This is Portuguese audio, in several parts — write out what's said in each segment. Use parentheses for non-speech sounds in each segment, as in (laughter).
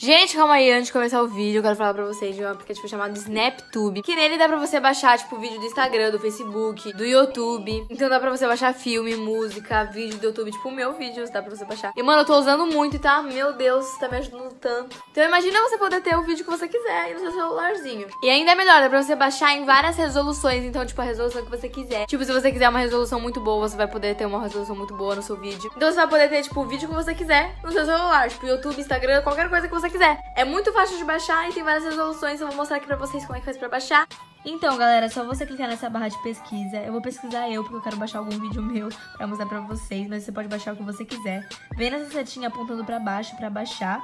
Gente, calma aí, antes de começar o vídeo, eu quero falar pra vocês de um aplicativo chamado SnapTube, que nele dá pra você baixar, tipo, vídeo do Instagram, do Facebook, do YouTube. Então dá pra você baixar filme, música, vídeo do YouTube, tipo, meu vídeo, dá pra você baixar. E, mano, eu tô usando muito, tá? Meu Deus, tá me ajudando tanto. Então imagina você poder ter o vídeo que você quiser aí no seu celularzinho. E ainda é melhor, dá pra você baixar em várias resoluções, então, tipo, a resolução que você quiser. Tipo, se você quiser uma resolução muito boa, você vai poder ter uma resolução muito boa no seu vídeo. Então você vai poder ter, tipo, o vídeo que você quiser no seu celular, tipo, YouTube, Instagram, qualquer coisa que você você quiser. É muito fácil de baixar e tem várias resoluções, eu vou mostrar aqui pra vocês como é que faz pra baixar. Então, galera, é só você clicar nessa barra de pesquisa. Eu vou pesquisar eu, porque eu quero baixar algum vídeo meu pra mostrar pra vocês, mas você pode baixar o que você quiser. Vem nessa setinha apontando pra baixo pra baixar.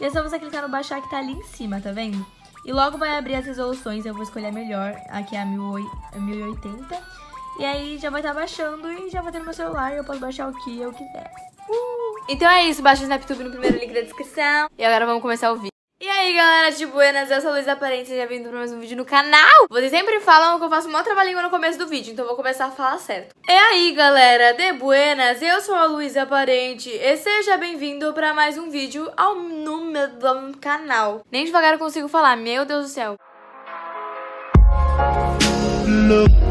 E é só você clicar no baixar que tá ali em cima, tá vendo? E logo vai abrir as resoluções, eu vou escolher a melhor, aqui é a 1080. E aí já vai estar tá baixando e já vai ter no meu celular, eu posso baixar o que eu quiser. Então é isso, baixa o SnapTube no primeiro link da descrição. E agora vamos começar o vídeo. E aí galera de Buenas, eu sou a Luísa Parente, seja vindo para mais um vídeo no canal Vocês sempre falam que eu faço maior trabalhinho no começo do vídeo, então vou começar a falar certo E aí galera de Buenas, eu sou a Luísa Parente e seja bem-vindo para mais um vídeo ao no meu canal Nem devagar eu consigo falar, meu Deus do céu Look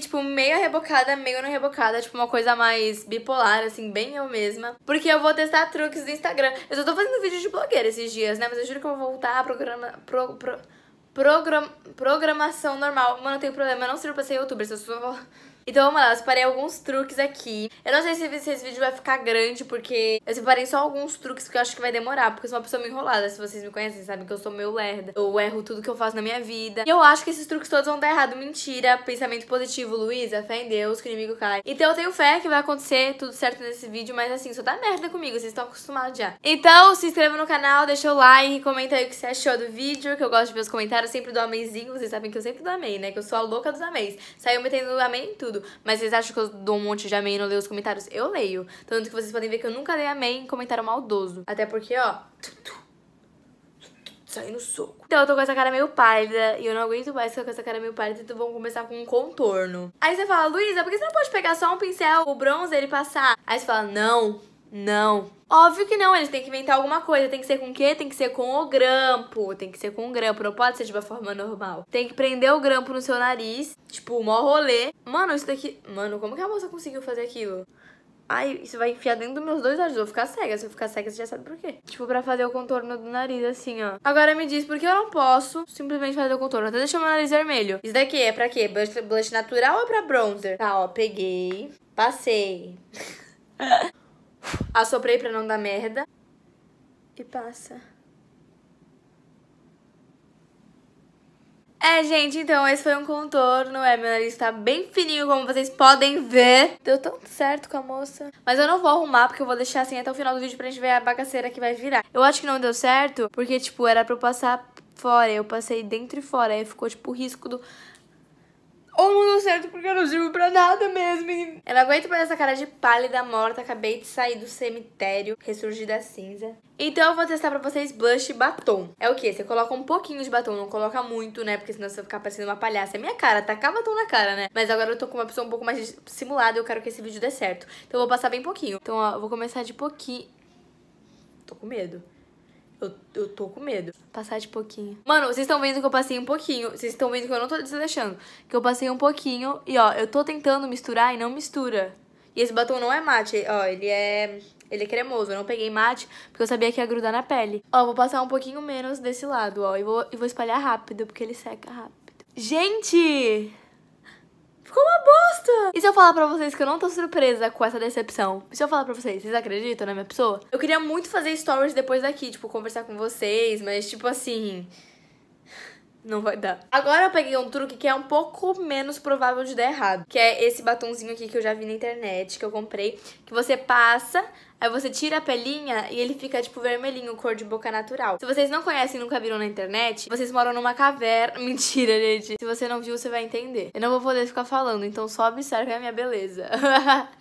tipo, meio rebocada, meio não rebocada, tipo, uma coisa mais bipolar, assim, bem eu mesma. Porque eu vou testar truques do Instagram. Eu só tô fazendo vídeo de blogueira esses dias, né? Mas eu juro que eu vou voltar a programa... Pro, pro, program, programação normal. Mano, eu tem problema, eu não sirvo pra ser youtuber, se eu só vou... Então vamos lá, eu separei alguns truques aqui. Eu não sei se esse vídeo vai ficar grande, porque eu separei só alguns truques, porque eu acho que vai demorar, porque eu sou uma pessoa meio enrolada. Se vocês me conhecem, sabem que eu sou meio lerda. Eu erro tudo que eu faço na minha vida. E eu acho que esses truques todos vão dar errado. Mentira, pensamento positivo, Luísa, fé em Deus, que o inimigo cai. Então eu tenho fé que vai acontecer tudo certo nesse vídeo, mas assim, só dá tá merda comigo, vocês estão acostumados já. Então se inscreva no canal, deixa o like, comenta aí o que você achou do vídeo, que eu gosto de ver os comentários, eu sempre dou amezinho, vocês sabem que eu sempre dou amei, né? Que eu sou a louca dos améis. Saiu metendo amei em tudo. Mas vocês acham que eu dou um monte de amém e não leio os comentários? Eu leio. Tanto que vocês podem ver que eu nunca leio amém em comentário maldoso. Até porque, ó... sai no soco. Então eu tô com essa cara meio pálida e eu não aguento mais ficar com essa cara meio pálida, então vamos começar com um contorno. Aí você fala, Luísa, por que você não pode pegar só um pincel, o bronzer e passar? Aí você fala, não, não. Óbvio que não, eles têm que inventar alguma coisa. Tem que ser com o quê? Tem que ser com o grampo. Tem que ser com o grampo, não pode ser de uma forma normal. Tem que prender o grampo no seu nariz, tipo, mó rolê. Mano, isso daqui... Mano, como que a moça conseguiu fazer aquilo? Ai, isso vai enfiar dentro dos meus dois olhos. Eu vou ficar cega. Se eu ficar cega, você já sabe por quê. Tipo, pra fazer o contorno do nariz, assim, ó. Agora me diz, por que eu não posso simplesmente fazer o contorno? Até deixar meu nariz vermelho. Isso daqui é pra quê? Blush, blush natural ou pra bronzer? Tá, ó, peguei. Passei. (laughs) Assoprei pra não dar merda. E passa. É, gente, então esse foi um contorno. É, meu nariz tá bem fininho, como vocês podem ver. Deu tão certo com a moça. Mas eu não vou arrumar, porque eu vou deixar assim até o final do vídeo pra gente ver a bagaceira que vai virar. Eu acho que não deu certo, porque, tipo, era pra eu passar fora. Eu passei dentro e fora. Aí ficou, tipo, o risco do ou não deu certo porque eu não sirvo pra nada mesmo. Eu não aguento mais essa cara de pálida morta. Acabei de sair do cemitério, ressurgir da cinza. Então eu vou testar pra vocês blush e batom. É o que? Você coloca um pouquinho de batom, não coloca muito, né? Porque senão você vai ficar parecendo uma palhaça. É minha cara, tacar tá batom na cara, né? Mas agora eu tô com uma pessoa um pouco mais simulada e eu quero que esse vídeo dê certo. Então eu vou passar bem pouquinho. Então ó, eu vou começar de pouquinho. Tô com medo. Eu, eu tô com medo. Passar de pouquinho. Mano, vocês estão vendo que eu passei um pouquinho. Vocês estão vendo que eu não tô desleixando. Que eu passei um pouquinho. E, ó, eu tô tentando misturar e não mistura. E esse batom não é mate, ó. Ele é... Ele é cremoso. Eu não peguei mate porque eu sabia que ia grudar na pele. Ó, vou passar um pouquinho menos desse lado, ó. E vou, e vou espalhar rápido porque ele seca rápido. Gente! Ficou uma bosta! E se eu falar pra vocês que eu não tô surpresa com essa decepção? E se eu falar pra vocês, vocês acreditam na minha pessoa? Eu queria muito fazer stories depois daqui, tipo, conversar com vocês, mas tipo assim não vai dar. Agora eu peguei um truque que é um pouco menos provável de dar errado, que é esse batonzinho aqui que eu já vi na internet, que eu comprei, que você passa Aí você tira a pelinha e ele fica, tipo, vermelhinho, cor de boca natural. Se vocês não conhecem e nunca viram na internet, vocês moram numa caverna. (laughs) Mentira, gente. Se você não viu, você vai entender. Eu não vou poder ficar falando, então só observe a minha beleza. (laughs)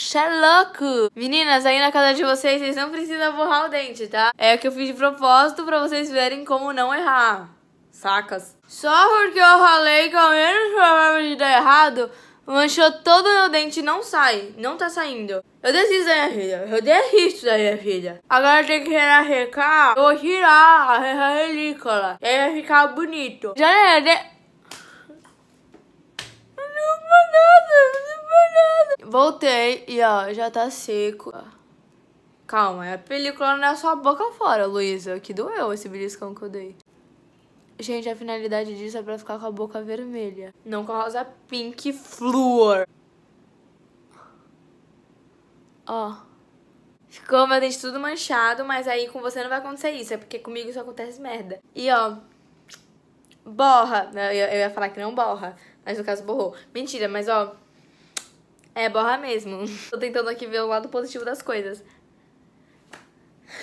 Você louco! Meninas, aí na casa de vocês, vocês não precisam borrar o dente, tá? É o que eu fiz de propósito pra vocês verem como não errar. Sacas? Só porque eu ralei ao menos provável de dar errado, manchou todo o meu dente e não sai. Não tá saindo. Eu desisto da minha filha. Eu desisto da minha filha. Agora tem que arrecar, Eu vou tirar a relícola. E aí vai ficar bonito. Já é... Né? De... Não, não, não, não. Voltei e, ó, já tá seco. Calma, a é película na sua boca fora, Luísa. Que doeu esse beliscão que eu dei. Gente, a finalidade disso é pra ficar com a boca vermelha. Não com a rosa pink flúor. Ó. Ficou meu dente tudo manchado, mas aí com você não vai acontecer isso. É porque comigo isso acontece merda. E ó, borra. eu ia falar que não borra, mas no caso borrou. Mentira, mas ó, é, borra mesmo. (laughs) Tô tentando aqui ver o lado positivo das coisas.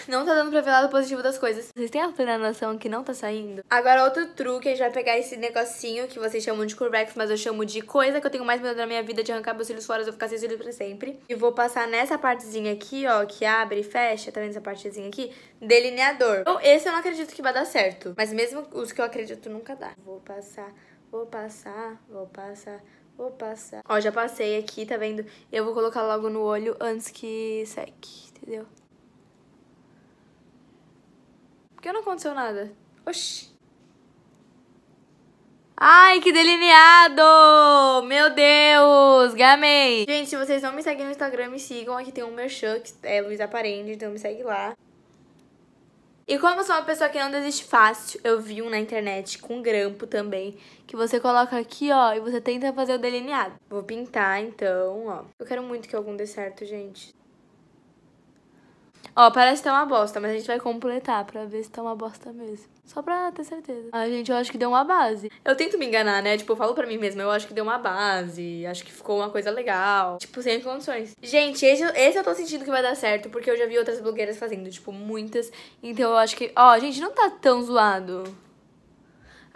Não tá dando pra ver o lado positivo das coisas. Vocês têm a plena noção que não tá saindo? Agora, outro truque, a gente vai pegar esse negocinho que vocês chamam de Curvex, mas eu chamo de coisa que eu tenho mais medo na minha vida de arrancar meus cílios fora e eu ficar sem cílios pra sempre. E vou passar nessa partezinha aqui, ó, que abre e fecha, tá vendo essa partezinha aqui? Delineador. Então, esse eu não acredito que vai dar certo, mas mesmo os que eu acredito nunca dá. Vou passar, vou passar, vou passar, Vou passar. Ó, já passei aqui, tá vendo? Eu vou colocar logo no olho antes que seque, entendeu? Que não aconteceu nada. Oxi. Ai, que delineado! Meu Deus, gamei! Gente, se vocês não me seguem no Instagram, me sigam. Aqui tem um merchan, que é Luiz Aparente, então me segue lá. E como eu sou uma pessoa que não desiste fácil, eu vi um na internet com grampo também, que você coloca aqui, ó, e você tenta fazer o delineado. Vou pintar, então, ó. Eu quero muito que algum dê certo, gente. Ó, parece que tá uma bosta, mas a gente vai completar pra ver se tá uma bosta mesmo. Só pra ter certeza. Ai, gente, eu acho que deu uma base. Eu tento me enganar, né? Tipo, eu falo pra mim mesma, eu acho que deu uma base, acho que ficou uma coisa legal. Tipo, sem condições. Gente, esse, esse eu tô sentindo que vai dar certo, porque eu já vi outras blogueiras fazendo, tipo, muitas. Então eu acho que... Ó, gente, não tá tão zoado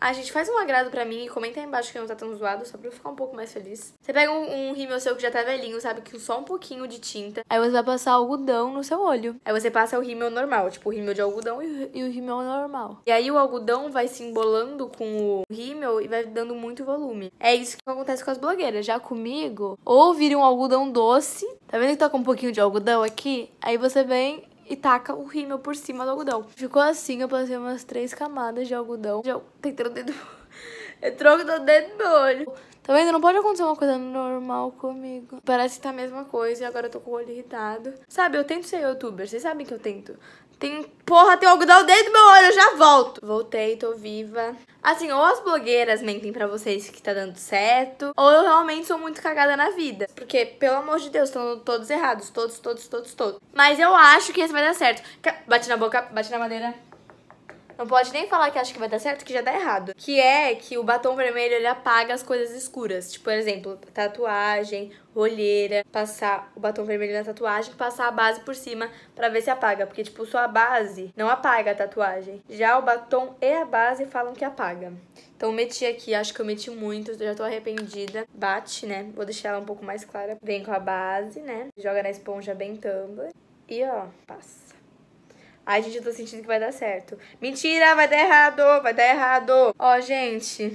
a gente, faz um agrado pra mim e comenta aí embaixo que não tá tão zoado, só pra eu ficar um pouco mais feliz. Você pega um, um rímel seu que já tá velhinho, sabe? Que só um pouquinho de tinta. Aí você vai passar algodão no seu olho. Aí você passa o rímel normal, tipo o rímel de algodão e, e o rímel normal. E aí o algodão vai se embolando com o rímel e vai dando muito volume. É isso que acontece com as blogueiras. Já comigo, ou vira um algodão doce, tá vendo que tá com um pouquinho de algodão aqui? Aí você vem e taca o rímel por cima do algodão. Ficou assim, eu passei umas três camadas de algodão. Já tá entrando dentro... (laughs) Entrou do dedo meu olho. Tá vendo? Não pode acontecer uma coisa normal comigo. Parece que tá a mesma coisa e agora eu tô com o olho irritado. Sabe, eu tento ser youtuber, vocês sabem que eu tento. Tem, porra, tem algodão dentro do meu olho, eu já volto. Voltei, tô viva. Assim, ou as blogueiras mentem pra vocês que tá dando certo, ou eu realmente sou muito cagada na vida. Porque, pelo amor de Deus, estão todos errados. Todos, todos, todos, todos. Mas eu acho que isso vai dar certo. Bate na boca, bate na madeira. Não pode nem falar que acha que vai dar certo, que já dá errado. Que é que o batom vermelho, ele apaga as coisas escuras. Tipo, por exemplo, tatuagem, olheira, passar o batom vermelho na tatuagem, passar a base por cima para ver se apaga, porque tipo, só a base não apaga a tatuagem. Já o batom e a base falam que apaga. Então meti aqui, acho que eu meti muito, já tô arrependida. Bate, né? Vou deixar ela um pouco mais clara. Vem com a base, né? Joga na esponja bem tumbler. E ó, passa. Ai, gente, eu tô sentindo que vai dar certo. Mentira, vai dar errado, vai dar errado. Ó, gente...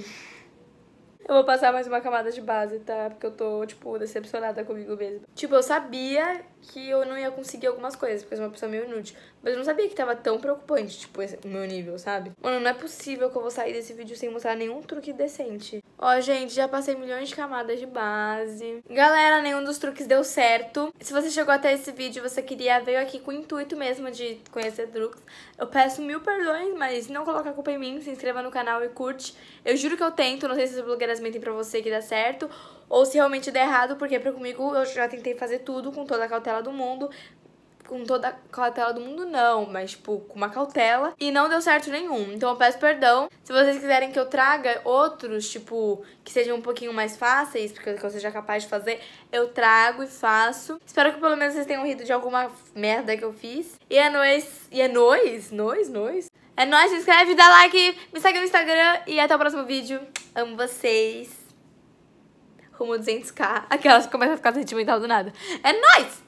Eu vou passar mais uma camada de base, tá? Porque eu tô, tipo, decepcionada comigo mesma. Tipo, eu sabia que eu não ia conseguir algumas coisas, porque eu sou uma pessoa meio inútil. Mas eu não sabia que tava tão preocupante, tipo, esse, o meu nível, sabe? Mano, não é possível que eu vou sair desse vídeo sem mostrar nenhum truque decente. Ó, gente, já passei milhões de camadas de base. Galera, nenhum dos truques deu certo. Se você chegou até esse vídeo você queria, veio aqui com o intuito mesmo de conhecer truques, eu peço mil perdões, mas não coloca a culpa em mim, se inscreva no canal e curte. Eu juro que eu tento, não sei se as blogueiras mentem pra você que dá certo, ou se realmente der errado, porque pra comigo eu já tentei fazer tudo com toda a cautela do mundo, com toda a cautela do mundo, não, mas, tipo, com uma cautela. E não deu certo nenhum. Então eu peço perdão. Se vocês quiserem que eu traga outros, tipo, que sejam um pouquinho mais fáceis, porque eu seja capaz de fazer, eu trago e faço. Espero que pelo menos vocês tenham rido de alguma merda que eu fiz. E é nóis. E é nóis? Nóis, nóis. É nóis, se inscreve, dá like, me segue no Instagram e até o próximo vídeo. Amo vocês. Rumo 200k. Aquelas que começam a ficar sentimental do nada. É nóis!